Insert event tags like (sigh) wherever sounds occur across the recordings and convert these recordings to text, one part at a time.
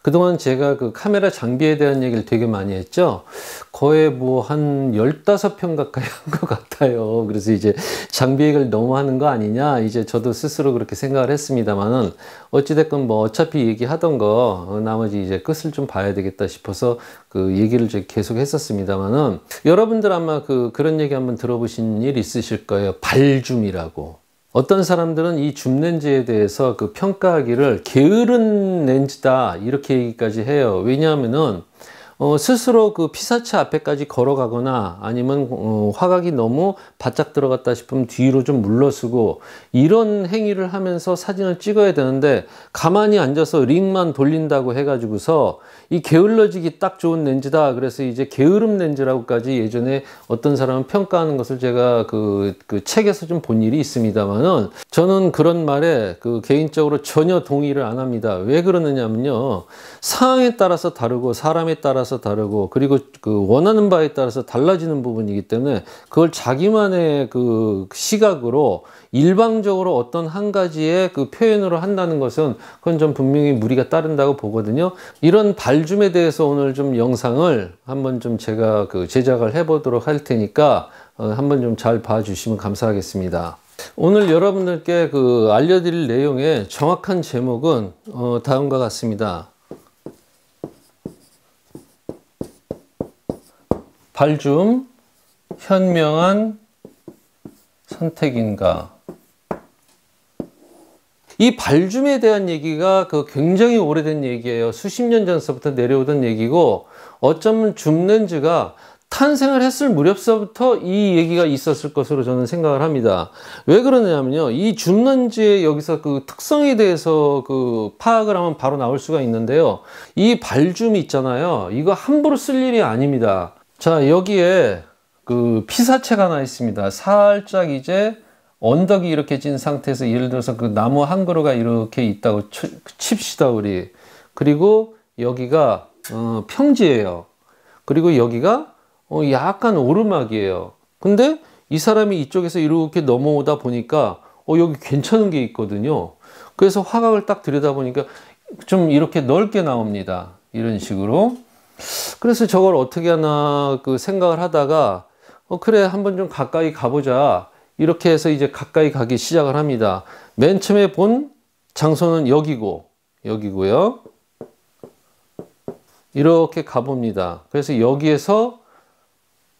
그동안 제가 그 카메라 장비에 대한 얘기를 되게 많이 했죠. 거의 뭐 한 15편 가까이 한 것 같아요. 그래서 이제 장비 얘기를 너무 하는 거 아니냐. 이제 저도 스스로 그렇게 생각을 했습니다만은 어찌됐건 뭐 어차피 얘기하던 거 어, 나머지 이제 끝을 좀 봐야 되겠다 싶어서 그 얘기를 계속 했었습니다만은 여러분들 아마 그 그런 얘기 한번 들어보신 일 있으실 거예요. 발줌이라고. 어떤 사람들은 이 줌렌즈에 대해서 그 평가하기를 게으른 렌즈다 이렇게 얘기까지 해요. 왜냐하면은 어, 스스로 그 피사체 앞에까지 걸어가거나 아니면 어, 화각이 너무 바짝 들어갔다 싶으면 뒤로 좀 물러서고 이런 행위를 하면서 사진을 찍어야 되는데 가만히 앉아서 링만 돌린다고 해가지고서 이 게을러지기 딱 좋은 렌즈다 그래서 이제 게으름 렌즈라고까지 예전에 어떤 사람은 평가하는 것을 제가 그, 그 책에서 좀 본 일이 있습니다만은 저는 그런 말에 그 개인적으로 전혀 동의를 안 합니다 왜 그러느냐면요 상황에 따라서 다르고 사람에 따라서 따라서 다르고 그리고 그 원하는 바에 따라서 달라지는 부분이기 때문에 그걸 자기만의 그 시각으로 일방적으로 어떤 한 가지의 그 표현으로 한다는 것은 그건 좀 분명히 무리가 따른다고 보거든요. 이런 발줌에 대해서 오늘 좀 영상을 한번 좀 제가 그 제작을 해보도록 할 테니까 어, 한번 좀 잘 봐주시면 감사하겠습니다. 오늘 여러분들께 그 알려드릴 내용의 정확한 제목은 어 다음과 같습니다. 발줌 현명한 선택인가? 이 발줌에 대한 얘기가 그 굉장히 오래된 얘기예요. 수십 년 전서부터 내려오던 얘기고 어쩌면 줌 렌즈가 탄생을 했을 무렵서부터 이 얘기가 있었을 것으로 저는 생각을 합니다. 왜 그러냐면요. 이줌 렌즈의 여기서 그 특성에 대해서 그 파악을 하면 바로 나올 수가 있는데요. 이 발줌이 있잖아요. 이거 함부로 쓸 일이 아닙니다. 자 여기에 그 피사체가 하나 있습니다. 살짝 이제 언덕이 이렇게 진 상태에서 예를 들어서 그 나무 한 그루가 이렇게 있다고 칩시다 우리. 그리고 여기가 어, 평지예요. 그리고 여기가 어, 약간 오르막이에요. 근데 이 사람이 이쪽에서 이렇게 넘어오다 보니까 어, 여기 괜찮은 게 있거든요. 그래서 화각을 딱 들여다보니까 좀 이렇게 넓게 나옵니다. 이런 식으로. 그래서 저걸 어떻게 하나 그 생각을 하다가 어 그래 한번 좀 가까이 가보자 이렇게 해서 이제 가까이 가기 시작을 합니다. 맨 처음에 본 장소는 여기고 여기고요. 이렇게 가봅니다. 그래서 여기에서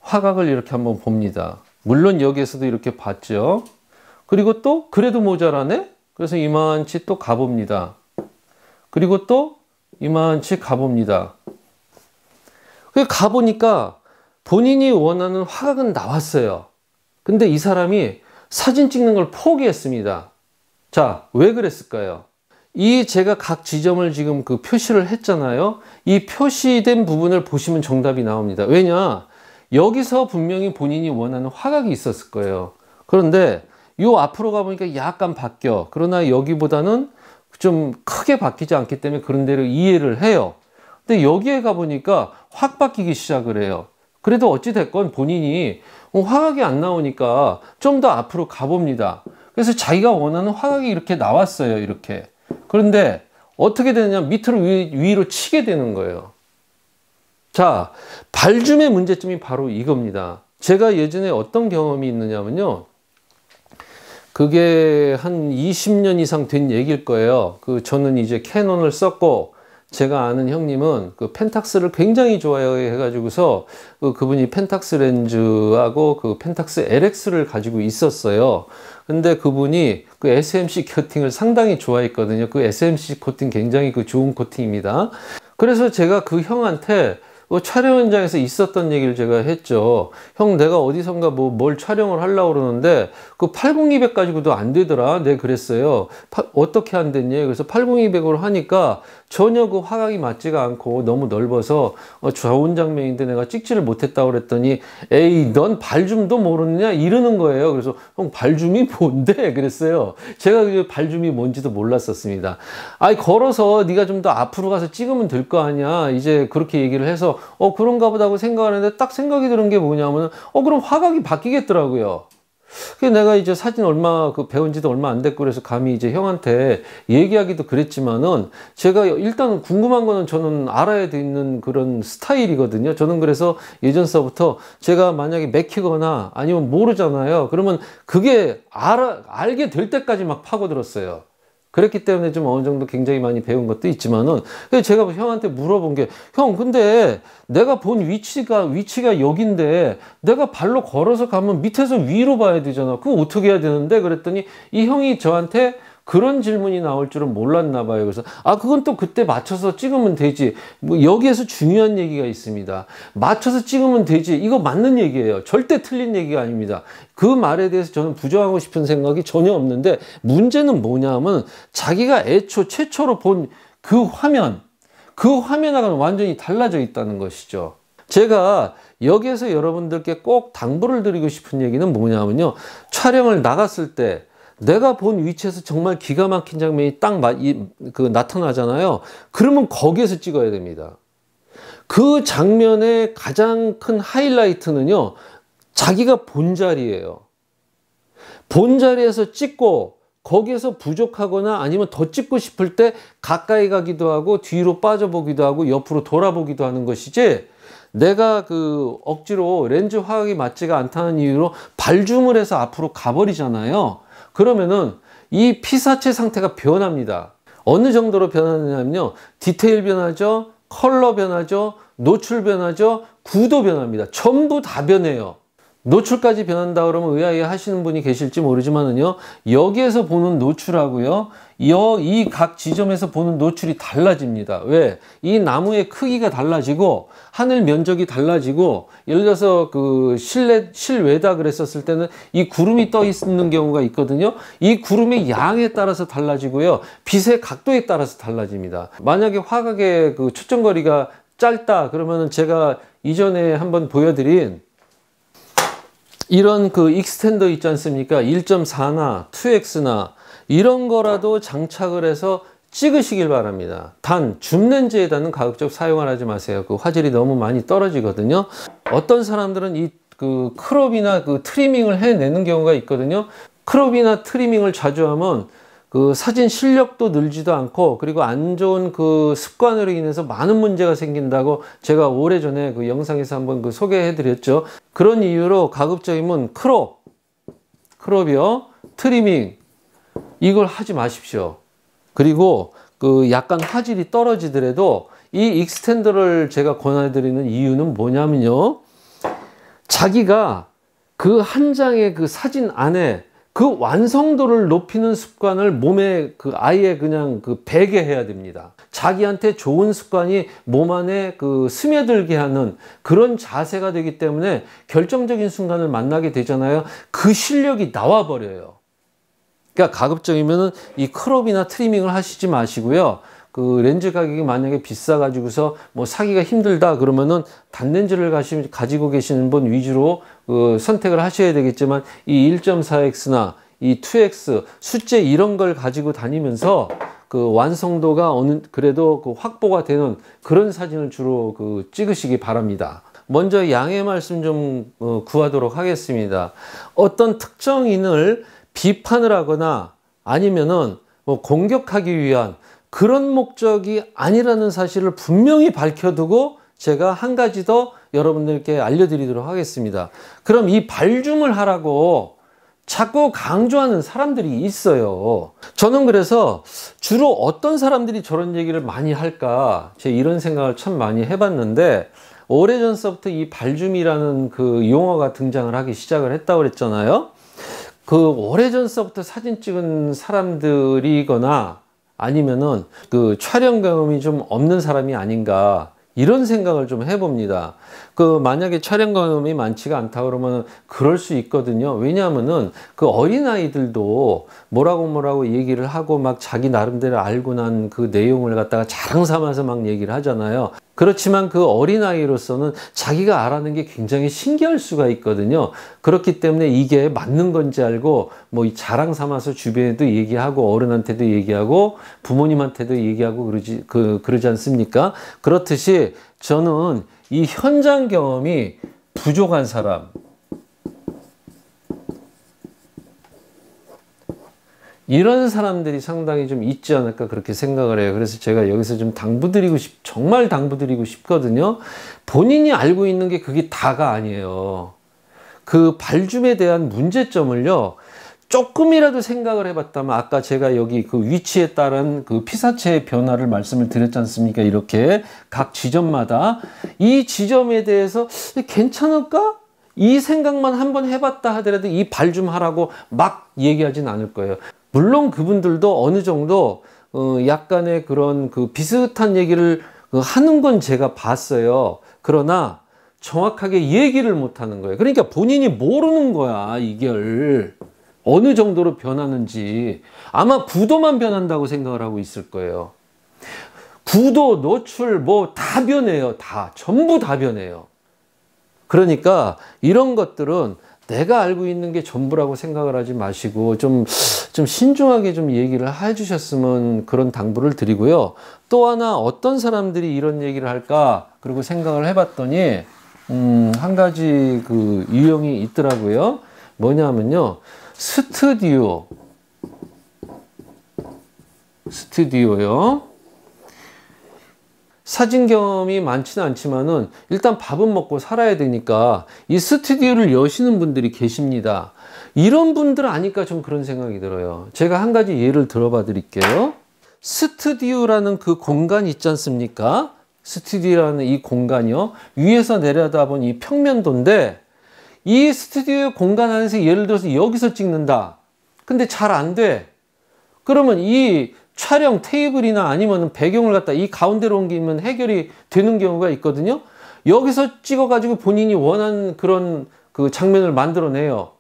화각을 이렇게 한번 봅니다. 물론 여기에서도 이렇게 봤죠. 그리고 또 그래도 모자라네? 그래서 이만치 또 가봅니다. 그리고 또 이만치 가봅니다. 가보니까 본인이 원하는 화각은 나왔어요. 근데 이 사람이 사진 찍는 걸 포기했습니다. 자, 왜 그랬을까요? 이 제가 각 지점을 지금 그 표시를 했잖아요. 이 표시된 부분을 보시면 정답이 나옵니다. 왜냐? 여기서 분명히 본인이 원하는 화각이 있었을 거예요. 그런데 요 앞으로 가보니까 약간 바뀌어. 그러나 여기보다는 좀 크게 바뀌지 않기 때문에 그런 대로 이해를 해요. 근데 여기에 가보니까 확 바뀌기 시작을 해요. 그래도 어찌됐건 본인이 어, 화각이 안 나오니까 좀 더 앞으로 가봅니다. 그래서 자기가 원하는 화각이 이렇게 나왔어요. 이렇게. 그런데 어떻게 되느냐 밑으로 위, 로 치게 되는 거예요. 자, 발줌의 문제점이 바로 이겁니다. 제가 예전에 어떤 경험이 있느냐면요. 그게 한 20년 이상 된 얘기일 거예요. 그 저는 이제 캐논을 썼고 제가 아는 형님은 그 펜탁스를 굉장히 좋아해 가지고서 그 그분이 펜탁스 렌즈하고 그 펜탁스 LX를 가지고 있었어요. 근데 그분이 그 SMC 코팅을 상당히 좋아했거든요. 그 SMC 코팅 굉장히 그 좋은 코팅입니다. 그래서 제가 그 형한테 뭐 촬영 현장에서 있었던 얘기를 제가 했죠. 형 내가 어디선가 뭐 뭘 촬영을 하려고 그러는데 그80200 가지고도 안 되더라. 네, 그랬어요. 파, 어떻게 안 됐냐? 그래서 80200으로 하니까 전혀 그 화각이 맞지가 않고 너무 넓어서 어, 좋은 장면인데 내가 찍지를 못했다 고 그랬더니 에이, 넌 발줌도 모르느냐? 이러는 거예요. 그래서 형 발줌이 (laughs) 뭔데? 그랬어요. 제가 그 발줌이 뭔지도 몰랐었습니다. 아이 걸어서 네가 좀 더 앞으로 가서 찍으면 될 거 아니야. 이제 그렇게 얘기를 해서 어 그런가 보다고 생각하는데 딱 생각이 드는 게 뭐냐면은 어 그럼 화각이 바뀌겠더라고요. 그래 내가 이제 사진 얼마 그 배운 지도 얼마 안 됐고 그래서 감히 이제 형한테 얘기하기도 그랬지만은 제가 일단 궁금한 거는 저는 알아야 되는 그런 스타일이거든요. 저는 그래서 예전서부터 제가 만약에 맥히거나 아니면 모르잖아요. 그러면 그게 알아, 알게 될 때까지 막 파고들었어요. 그랬기 때문에 좀 어느 정도 굉장히 많이 배운 것도 있지만은 제가 형한테 물어본 게 형 근데 내가 본 위치가 위치가 여긴데 내가 발로 걸어서 가면 밑에서 위로 봐야 되잖아 그거 어떻게 해야 되는데 그랬더니 이 형이 저한테 그런 질문이 나올 줄은 몰랐나 봐요. 그래서 아 그건 또 그때 맞춰서 찍으면 되지. 뭐 여기에서 중요한 얘기가 있습니다. 맞춰서 찍으면 되지. 이거 맞는 얘기예요. 절대 틀린 얘기가 아닙니다. 그 말에 대해서 저는 부정하고 싶은 생각이 전혀 없는데 문제는 뭐냐면 자기가 애초 최초로 본 그 화면 그 화면하고는 완전히 달라져 있다는 것이죠. 제가 여기에서 여러분들께 꼭 당부를 드리고 싶은 얘기는 뭐냐면요. 촬영을 나갔을 때 내가 본 위치에서 정말 기가 막힌 장면이 딱 마, 이, 그, 나타나잖아요. 그러면 거기에서 찍어야 됩니다. 그 장면의 가장 큰 하이라이트는요. 자기가 본 자리예요. 본 자리에서 찍고 거기에서 부족하거나 아니면 더 찍고 싶을 때 가까이 가기도 하고 뒤로 빠져보기도 하고 옆으로 돌아보기도 하는 것이지 내가 그 억지로 렌즈 화학이 맞지가 않다는 이유로 발줌을 해서 앞으로 가버리잖아요. 그러면은 이 피사체 상태가 변합니다. 어느 정도로 변하느냐면요. 디테일 변하죠. 컬러 변하죠. 노출 변하죠. 구도 변합니다. 전부 다 변해요. 노출까지 변한다 그러면 의아해 하시는 분이 계실지 모르지만은요. 여기에서 보는 노출하고요. 이 각 지점에서 보는 노출이 달라집니다. 왜? 이 나무의 크기가 달라지고 하늘 면적이 달라지고 예를 들어서 그 실내 실외다 그랬었을 때는 이 구름이 떠 있는 경우가 있거든요. 이 구름의 양에 따라서 달라지고요. 빛의 각도에 따라서 달라집니다. 만약에 화각의 그 초점거리가 짧다 그러면은 제가 이전에 한번 보여드린 이런 그 익스텐더 있지 않습니까? 1.4나 2X나 이런 거라도 장착을 해서 찍으시길 바랍니다. 단, 줌렌즈에다는 가급적 사용을 하지 마세요. 그 화질이 너무 많이 떨어지거든요. 어떤 사람들은 이 그 크롭이나 그 트리밍을 해내는 경우가 있거든요. 크롭이나 트리밍을 자주 하면 그 사진 실력도 늘지도 않고 그리고 안 좋은 그 습관으로 인해서 많은 문제가 생긴다고 제가 오래전에 그 영상에서 한번 그 소개해 드렸죠 그런 이유로 가급적이면 크롭 크롭이요 트리밍 이걸 하지 마십시오 그리고 그 약간 화질이 떨어지더라도 이 익스텐더를 제가 권해드리는 이유는 뭐냐면요 자기가 그 한 장의 그 사진 안에 그 완성도를 높이는 습관을 몸에 그 아예 그냥 그 배게 해야 됩니다. 자기한테 좋은 습관이 몸 안에 그 스며들게 하는 그런 자세가 되기 때문에 결정적인 순간을 만나게 되잖아요. 그 실력이 나와 버려요. 그러니까 가급적이면이 크롭이나 트리밍을 하시지 마시고요. 그 렌즈 가격이 만약에 비싸 가지고서 뭐 사기가 힘들다 그러면은 단렌즈를 가시, 가지고 계시는 분 위주로 그 선택을 하셔야 되겠지만 이 1.4x나 이 2x 숫제 이런 걸 가지고 다니면서 그 완성도가 어느 그래도 그 확보가 되는 그런 사진을 주로 그 찍으시기 바랍니다. 먼저 양해 말씀 좀 어, 구하도록 하겠습니다. 어떤 특정인을 비판을 하거나 아니면은 뭐 공격하기 위한 그런 목적이 아니라는 사실을 분명히 밝혀두고 제가 한 가지 더 여러분들께 알려드리도록 하겠습니다. 그럼 이 발중을 하라고 자꾸 강조하는 사람들이 있어요. 저는 그래서 주로 어떤 사람들이 저런 얘기를 많이 할까 제 이런 생각을 참 많이 해봤는데 오래전서부터 이 발줌이라는 그 용어가 등장을 하기 시작을 했다고 그랬잖아요. 그 오래전서부터 사진 찍은 사람들이거나 아니면은 그 촬영 경험이 좀 없는 사람이 아닌가 이런 생각을 좀 해봅니다. 그 만약에 촬영감이 많지가 않다 그러면 그럴 수 있거든요. 왜냐하면은 그 어린아이들도 뭐라고 뭐라고 얘기를 하고 막 자기 나름대로 알고 난 그 내용을 갖다가 자랑 삼아서 막 얘기를 하잖아요. 그렇지만 그 어린아이로서는 자기가 알아낸 게 굉장히 신기할 수가 있거든요. 그렇기 때문에 이게 맞는 건지 알고 뭐 자랑 삼아서 주변에도 얘기하고 어른한테도 얘기하고 부모님한테도 얘기하고 그러지, 그, 그러지 않습니까? 그렇듯이 저는 이 현장 경험이 부족한 사람 이런 사람들이 상당히 좀 있지 않을까 그렇게 생각을 해요. 그래서 제가 여기서 좀 당부드리고 싶, 정말 당부드리고 싶거든요. 본인이 알고 있는 게 그게 다가 아니에요. 그 발줌에 대한 문제점을요. 조금이라도 생각을 해봤다면 아까 제가 여기 그 위치에 따른 그 피사체의 변화를 말씀을 드렸지 않습니까? 이렇게 각 지점마다 이 지점에 대해서 괜찮을까? 이 생각만 한번 해봤다 하더라도 이 발 좀 하라고 막 얘기하진 않을 거예요. 물론 그분들도 어느 정도 어 약간의 그런 그 비슷한 얘기를 그 하는 건 제가 봤어요. 그러나 정확하게 얘기를 못 하는 거예요. 그러니까 본인이 모르는 거야, 이걸. 어느 정도로 변하는지 아마 구도만 변한다고 생각을 하고 있을 거예요. 구도, 노출 뭐 다 변해요. 다 전부 다 변해요. 그러니까 이런 것들은 내가 알고 있는 게 전부라고 생각을 하지 마시고 좀, 좀 신중하게 좀 얘기를 해주셨으면 그런 당부를 드리고요. 또 하나 어떤 사람들이 이런 얘기를 할까 그리고 생각을 해봤더니 음, 한 가지 그 유형이 있더라고요. 뭐냐면요. 스튜디오 스튜디오요. 사진 경험이 많지는 않지만은 일단 밥은 먹고 살아야 되니까 이 스튜디오를 여시는 분들이 계십니다. 이런 분들 아니까 좀 그런 생각이 들어요. 제가 한 가지 예를 들어봐 드릴게요. 스튜디오라는 그 공간 있지 않습니까? 스튜디오라는 이 공간이요. 위에서 내려다본 이 평면도인데 이 스튜디오 공간 안에서 예를 들어서 여기서 찍는다. 근데 잘 안 돼. 그러면 이 촬영 테이블이나 아니면 배경을 갖다 이 가운데로 옮기면 해결이 되는 경우가 있거든요. 여기서 찍어가지고 본인이 원하는 그런 그 장면을 만들어내요.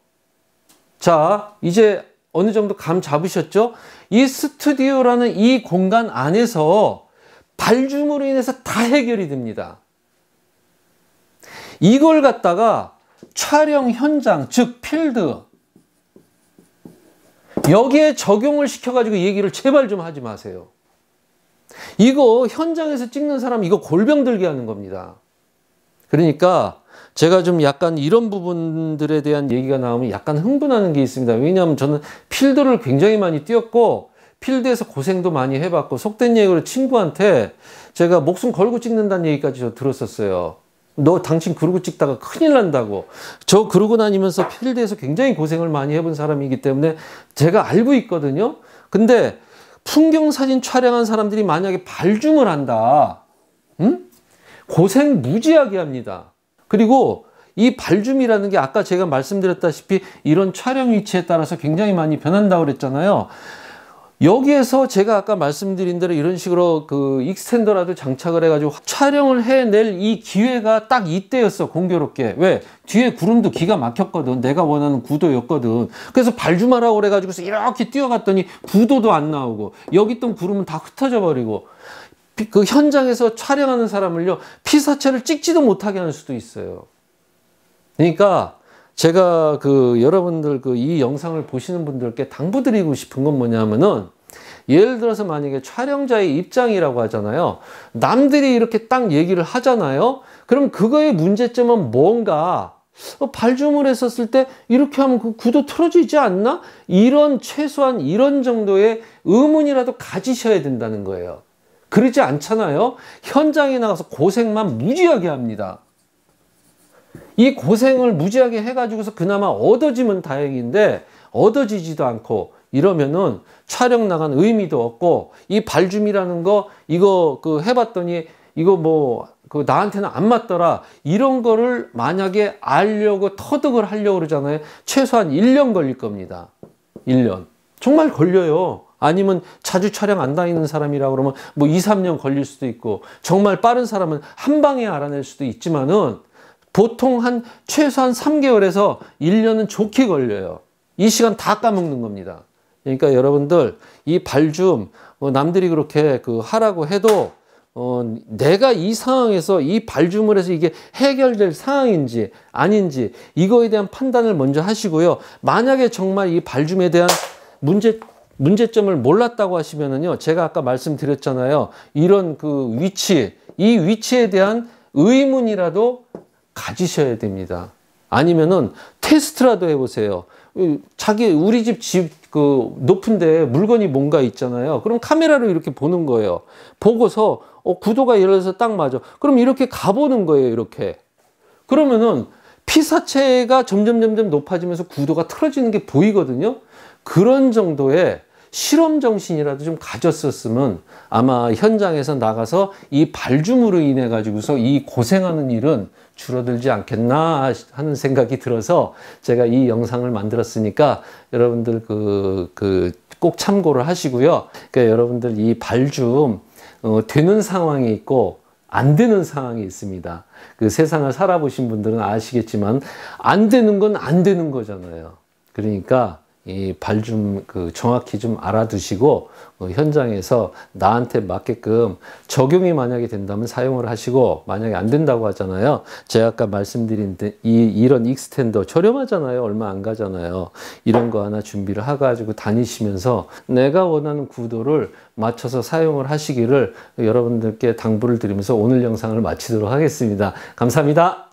자, 이제 어느 정도 감 잡으셨죠? 이 스튜디오라는 이 공간 안에서 발줌으로 인해서 다 해결이 됩니다. 이걸 갖다가 촬영 현장, 즉 필드 여기에 적용을 시켜가지고 얘기를 제발 좀 하지 마세요. 이거 현장에서 찍는 사람 이거 골병 들게 하는 겁니다. 그러니까 제가 좀 약간 이런 부분들에 대한 얘기가 나오면 약간 흥분하는 게 있습니다. 왜냐하면 저는 필드를 굉장히 많이 뛰었고 필드에서 고생도 많이 해봤고 속된 얘기로 친구한테 제가 목숨 걸고 찍는다는 얘기까지 들었었어요. 너 당신 그러고 찍다가 큰일 난다고. 저 그러고 다니면서 필드에서 굉장히 고생을 많이 해본 사람이기 때문에 제가 알고 있거든요. 근데 풍경 사진 촬영한 사람들이 만약에 발줌을 한다. 응? 고생 무지하게 합니다. 그리고 이 발줌이라는 게 아까 제가 말씀드렸다시피 이런 촬영 위치에 따라서 굉장히 많이 변한다고 그랬잖아요. 여기에서 제가 아까 말씀드린 대로 이런 식으로 그 익스텐더라도 장착을 해가지고 촬영을 해낼 이 기회가 딱 이때였어 공교롭게 왜 뒤에 구름도 기가 막혔거든 내가 원하는 구도였거든 그래서 발주마라고 그래가지고서 이렇게 뛰어갔더니 구도도 안 나오고 여기 있던 구름은 다 흩어져 버리고 그 현장에서 촬영하는 사람을요 피사체를 찍지도 못하게 할 수도 있어요 그러니까 제가 그 여러분들 그 이 영상을 보시는 분들께 당부드리고 싶은 건 뭐냐면은 예를 들어서 만약에 촬영자의 입장이라고 하잖아요. 남들이 이렇게 딱 얘기를 하잖아요. 그럼 그거의 문제점은 뭔가 어, 발주을 했었을 때 이렇게 하면 그 구도 틀어지지 않나? 이런 최소한 이런 정도의 의문이라도 가지셔야 된다는 거예요. 그러지 않잖아요. 현장에 나가서 고생만 무지하게 합니다. 이 고생을 무지하게 해가지고서 그나마 얻어지면 다행인데 얻어지지도 않고 이러면은 촬영 나간 의미도 없고 이 발줌이라는 거 이거 그 해봤더니 이거 뭐 그 나한테는 안 맞더라 이런 거를 만약에 알려고 터득을 하려고 그러잖아요 최소한 1년 걸릴 겁니다 1년 정말 걸려요 아니면 자주 촬영 안 다니는 사람이라 그러면 뭐 2, 3년 걸릴 수도 있고 정말 빠른 사람은 한 방에 알아낼 수도 있지만은 보통 한 최소한 3개월에서 1년은 좋게 걸려요. 이 시간 다 까먹는 겁니다. 그러니까 여러분들 이 발좀 뭐 남들이 그렇게 그 하라고 해도 어, 내가 이 상황에서 이 발주물 해서 이게 해결될 상황인지 아닌지 이거에 대한 판단을 먼저 하시고요. 만약에 정말 이 발줌에 대한 문제 문제점을 몰랐다고 하시면은요. 제가 아까 말씀드렸잖아요. 이런 그 위치, 이 위치에 대한 의문이라도 가지셔야 됩니다. 아니면은 테스트라도 해보세요. 자기 우리 집 집 그 높은데 물건이 뭔가 있잖아요. 그럼 카메라로 이렇게 보는 거예요. 보고서 어, 구도가 예를 들어서 딱 맞아. 그럼 이렇게 가보는 거예요. 이렇게. 그러면은 피사체가 점점 점점 높아지면서 구도가 틀어지는 게 보이거든요. 그런 정도의 실험 정신이라도 좀 가졌었으면 아마 현장에서 나가서 이 발줌으로 인해 가지고서 이 고생하는 일은 줄어들지 않겠나 하는 생각이 들어서 제가 이 영상을 만들었으니까 여러분들 그, 그, 꼭 참고를 하시고요. 그러니까 여러분들 이 발좀 어, 되는 상황이 있고 안 되는 상황이 있습니다. 그 세상을 살아보신 분들은 아시겠지만 안 되는 건 안 되는 거잖아요. 그러니까 이발좀그 정확히 좀 알아두시고 어, 현장에서 나한테 맞게끔 적용이 만약에 된다면 사용을 하시고 만약에 안 된다고 하잖아요. 제가 아까 말씀드린 이, 이런 익스텐더 저렴하잖아요. 얼마 안 가잖아요. 이런 거 하나 준비를 해가지고 다니시면서 내가 원하는 구도를 맞춰서 사용을 하시기를 여러분들께 당부를 드리면서 오늘 영상을 마치도록 하겠습니다. 감사합니다.